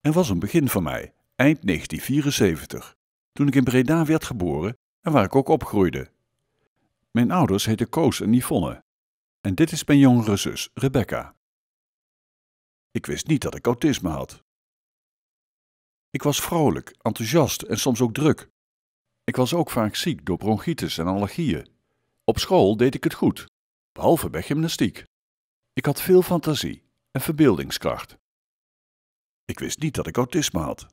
en was een begin van mij, eind 1974, toen ik in Breda werd geboren en waar ik ook opgroeide. Mijn ouders heten Koos en Yvonne. En dit is mijn jongere zus, Rebecca. Ik wist niet dat ik autisme had. Ik was vrolijk, enthousiast en soms ook druk. Ik was ook vaak ziek door bronchitis en allergieën. Op school deed ik het goed, behalve bij gymnastiek. Ik had veel fantasie en verbeeldingskracht. Ik wist niet dat ik autisme had.